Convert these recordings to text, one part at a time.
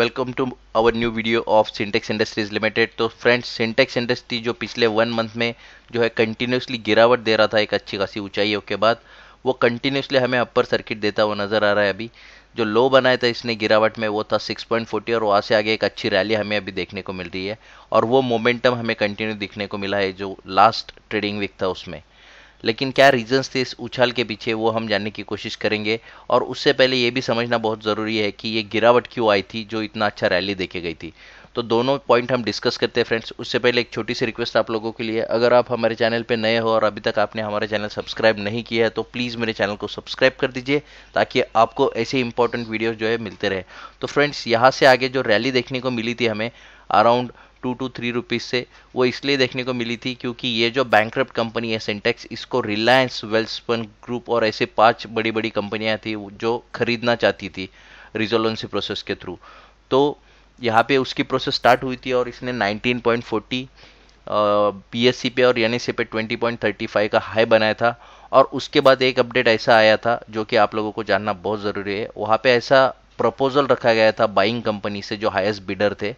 welcome to our new video of Sintex Industries Limited तो friends Sintex industry जो पिछले one month में जो है कंटिन्यूसली गिरावट दे रहा था एक अच्छी खासी ऊंचाइयों के बाद वो कंटिन्यूसली हमें अपर सर्किट देता हुआ नज़र आ रहा है अभी जो लो बनाया था इसने गिरावट में वो था 6.40 और वहाँ से आगे एक अच्छी रैली हमें अभी देखने को मिल रही है और वो मोमेंटम हमें कंटिन्यू दिखने को मिला है जो लास्ट ट्रेडिंग वीक था उसमें लेकिन क्या रीजंस थे इस उछाल के पीछे वो हम जानने की कोशिश करेंगे और उससे पहले ये भी समझना बहुत ज़रूरी है कि ये गिरावट क्यों आई थी जो इतना अच्छा रैली देखी गई थी तो दोनों पॉइंट हम डिस्कस करते हैं फ्रेंड्स उससे पहले एक छोटी सी रिक्वेस्ट आप लोगों के लिए अगर आप हमारे चैनल पर नए हो और अभी तक आपने हमारा चैनल सब्सक्राइब नहीं किया है तो प्लीज़ मेरे चैनल को सब्सक्राइब कर दीजिए ताकि आपको ऐसे इंपॉर्टेंट वीडियोज़ जो है मिलते रहे तो फ्रेंड्स यहाँ से आगे जो रैली देखने को मिली थी हमें around two two three rupees से वो इसलिए देखने को मिली थी क्योंकि ये जो बैंक कंपनी है सिंटेक्स इसको रिलायंस वेल्सपन ग्रुप और ऐसे पांच बड़ी बड़ी कंपनियाँ थी जो खरीदना चाहती थी रिजोलेंसी प्रोसेस के थ्रू तो यहाँ पे उसकी प्रोसेस स्टार्ट हुई थी और इसने 19.40 पॉइंट पे और एन पे 20.35 का हाई बनाया था और उसके बाद एक अपडेट ऐसा आया था जो कि आप लोगों को जानना बहुत ज़रूरी है वहाँ पे ऐसा प्रपोजल रखा गया था बाइंग कंपनी से जो हाईएस्ट बिडर थे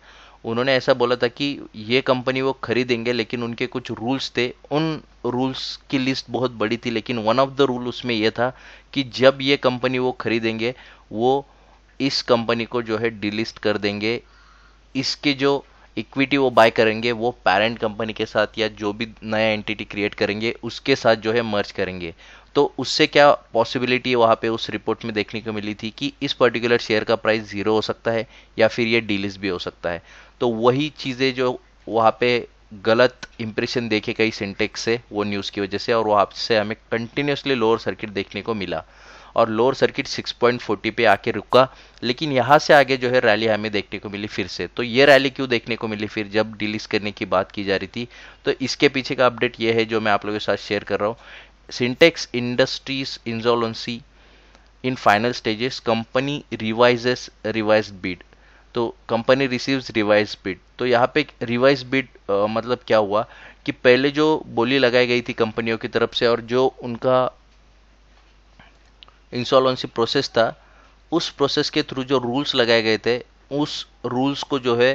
उन्होंने ऐसा बोला था कि ये कंपनी वो खरीदेंगे लेकिन उनके कुछ रूल्स थे उन रूल्स की लिस्ट बहुत बड़ी थी लेकिन वन ऑफ द रूल उसमें यह था कि जब ये कंपनी वो खरीदेंगे वो इस कंपनी को जो है डिलिस्ट कर देंगे इसके जो इक्विटी वो बाय करेंगे वो पेरेंट कंपनी के साथ या जो भी नया एंटिटी क्रिएट करेंगे उसके साथ जो है मर्ज करेंगे तो उससे क्या पॉसिबिलिटी वहाँ पे उस रिपोर्ट में देखने को मिली थी कि इस पर्टिकुलर शेयर का प्राइस ज़ीरो हो सकता है या फिर ये डीलिस भी हो सकता है तो वही चीज़ें जो वहाँ पे गलत इंप्रेशन देखे कई सिंटेक्स से वो न्यूज़ की वजह से और वहाँ से हमें कंटिन्यूसली लोअर सर्किट देखने को मिला और लोअर सर्किट 6.40 पे आके रुका लेकिन यहाँ से आगे जो है रैली हमें देखने को मिली फिर से तो ये रैली क्यों देखने को मिली फिर जब डिलीस करने की बात की जा रही थी तो इसके पीछे का अपडेट ये है जो मैं आप लोगों के साथ शेयर कर रहा हूँ Syntax Industries insolvency in final stages company revises revise bid तो कंपनी रिसीव्स रिवाइज बिड तो यहाँ पे रिवाइज बिड मतलब क्या हुआ कि पहले जो बोली लगाई गई थी कंपनियों की तरफ से और जो उनका इंसॉल्वेंसी प्रोसेस था उस प्रोसेस के थ्रू जो रूल्स लगाए गए थे उस रूल्स को जो है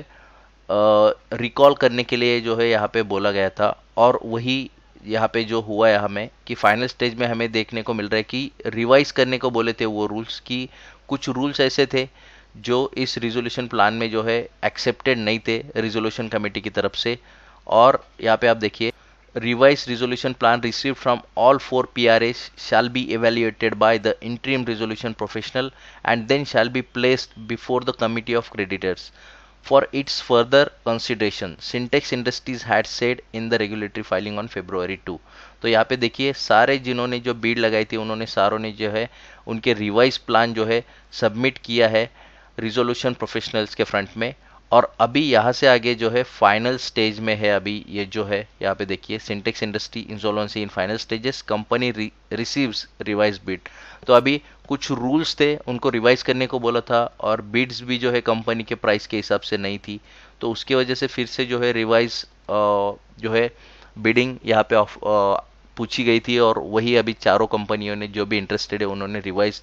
रिकॉल करने के लिए जो है यहाँ पे बोला गया था और वही यहाँ पे जो हुआ है हमें कि फाइनल स्टेज में हमें देखने को मिल रहा है कि रिवाइज करने को बोले थे वो रूल्स की कुछ रूल्स ऐसे थे जो इस रिजोल्यूशन प्लान में जो है एक्सेप्टेड नहीं थे रिजोल्यूशन कमेटी की तरफ से और यहाँ पे आप देखिए revise resolution plan receive from all four P R S shall be evaluated by the interim resolution professional and then shall be placed before the committee of creditors for its further consideration Sintex Industries had said in the regulatory filing on February two तो यहाँ पे देखिए सारे जिन्होंने जो बीड लगाई थी उन्होंने सारों ने जो है उनके रिवाइज प्लान जो है सबमिट किया है रिजोल्यूशन प्रोफेशनल्स के फ्रंट में और अभी यहाँ से आगे जो है फाइनल स्टेज में है अभी ये जो है यहाँ पे देखिए Sintex industry insolvency in final stages company receives revise bid तो अभी कुछ रूल्स थे उनको रिवाइज करने को बोला था और बिड्स भी जो है कंपनी के प्राइस के हिसाब से नहीं थी तो उसकी वजह से फिर से जो है रिवाइज जो है बिडिंग यहाँ पे ऑफ पूछी गई थी और वही अभी चारों कंपनियों ने जो भी इंटरेस्टेड है उन्होंने रिवाइज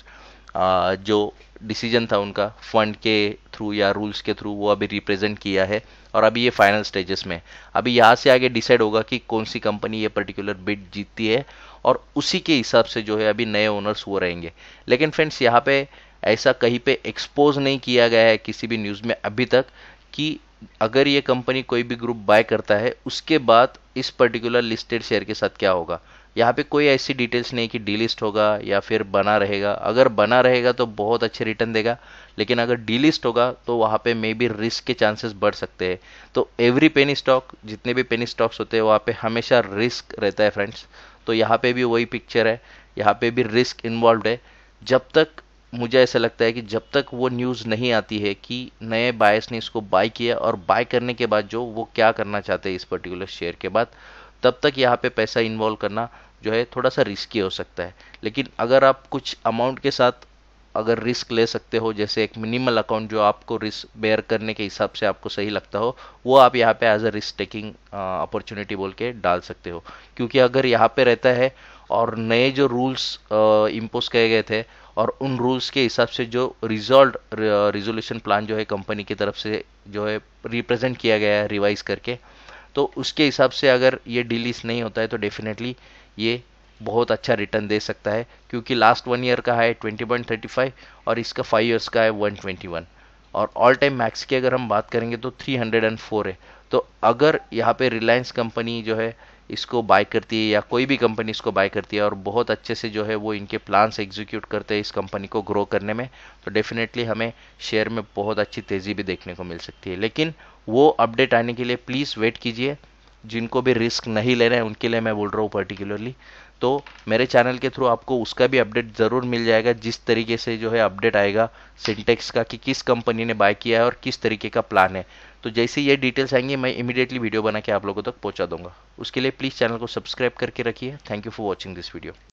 जो डिसीजन था उनका फंड के थ्रू या रूल्स के थ्रू वो अभी रिप्रेजेंट किया है और अभी ये फाइनल स्टेजेस में अभी यहाँ से आगे डिसाइड होगा कि कौन सी कंपनी ये पर्टिकुलर बिड जीतती है और उसी के हिसाब से जो है अभी नए ओनर्स वो रहेंगे लेकिन फ्रेंड्स यहाँ पे ऐसा कहीं पे एक्सपोज नहीं किया गया है किसी भी न्यूज़ में अभी तक कि अगर ये कंपनी कोई भी ग्रुप बाय करता है उसके बाद इस पर्टिकुलर लिस्टेड शेयर के साथ क्या होगा यहाँ पे कोई ऐसी डिटेल्स नहीं कि डीलिस्ट होगा या फिर बना रहेगा अगर बना रहेगा तो बहुत अच्छे रिटर्न देगा लेकिन अगर डीलिस्ट होगा तो वहाँ पे मे बी रिस्क के चांसेस बढ़ सकते हैं तो एवरी पेनी स्टॉक जितने भी पेनी स्टॉक्स होते हैं वहाँ पे हमेशा रिस्क रहता है फ्रेंड्स तो यहाँ पे भी वही पिक्चर है यहाँ पे भी रिस्क इन्वॉल्व है जब तक मुझे ऐसा लगता है कि जब तक वो न्यूज़ नहीं आती है कि नए बायस ने इसको बाय किया और बाय करने के बाद जो वो क्या करना चाहते हैं इस पर्टिकुलर शेयर के बाद तब तक यहाँ पे पैसा इन्वॉल्व करना जो है थोड़ा सा रिस्की हो सकता है लेकिन अगर आप कुछ अमाउंट के साथ अगर रिस्क ले सकते हो जैसे एक मिनिमल अकाउंट जो आपको रिस्क बेयर करने के हिसाब से आपको सही लगता हो वो आप यहाँ पे as a risk taking opportunity बोल के डाल सकते हो क्योंकि अगर यहाँ पे रहता है और नए जो रूल्स इम्पोज किए गए थे और उन रूल्स के हिसाब से जो रिजॉल्ट रिजोल्यूशन प्लान जो है कंपनी की तरफ से जो है रिप्रेजेंट किया गया है रिवाइज करके तो उसके हिसाब से अगर ये डिलीस नहीं होता है तो डेफिनेटली ये बहुत अच्छा रिटर्न दे सकता है क्योंकि लास्ट वन ईयर का है ट्वेंटी पॉइंट थर्टी फाइव और इसका फाइव ईयर्स का है वन ट्वेंटी वन और ऑल टाइम मैक्स की अगर हम बात करेंगे तो थ्री हंड्रेड एंड फोर है तो अगर यहाँ पे रिलायंस कंपनी जो है इसको बाय करती है या कोई भी कंपनी इसको बाय करती है और बहुत अच्छे से जो है वो इनके प्लान्स एग्जीक्यूट करते हैं इस कंपनी को ग्रो करने में तो डेफिनेटली हमें शेयर में बहुत अच्छी तेज़ी भी देखने को मिल सकती है लेकिन वो अपडेट आने के लिए प्लीज़ वेट कीजिए जिनको भी रिस्क नहीं ले रहे हैं उनके लिए मैं बोल रहा हूँ पर्टिकुलरली तो मेरे चैनल के थ्रू आपको उसका भी अपडेट ज़रूर मिल जाएगा जिस तरीके से जो है अपडेट आएगा सिंटेक्स का कि किस कंपनी ने बाय किया है और किस तरीके का प्लान है तो जैसे ये डिटेल्स आएंगे मैं इमीडिएटली वीडियो बना के आप लोगों तक पहुंचा दूंगा उसके लिए प्लीज़ चैनल को सब्सक्राइब करके रखिए thank you for watching this video